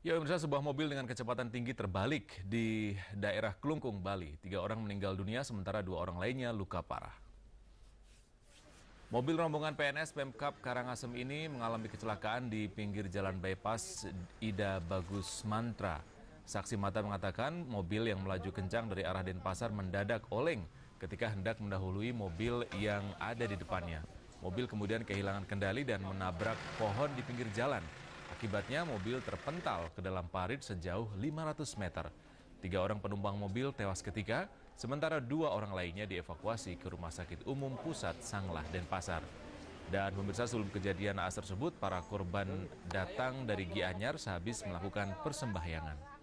Ya, pemirsa sebuah mobil dengan kecepatan tinggi terbalik di daerah Kelungkung, Bali. Tiga orang meninggal dunia, sementara dua orang lainnya luka parah. Mobil rombongan PNS Pemkap Karangasem ini mengalami kecelakaan di pinggir jalan bypass Ida Bagus Mantra. Saksi mata mengatakan mobil yang melaju kencang dari arah Denpasar mendadak oleng ketika hendak mendahului mobil yang ada di depannya. Mobil kemudian kehilangan kendali dan menabrak pohon di pinggir jalan. Akibatnya mobil terpental ke dalam parit sejauh 500 meter. Tiga orang penumpang mobil tewas ketika, sementara dua orang lainnya dievakuasi ke Rumah Sakit Umum Pusat Sanglah Denpasar. Dan pemirsa sebelum kejadian naas tersebut, para korban datang dari Gianyar sehabis melakukan persembahyangan.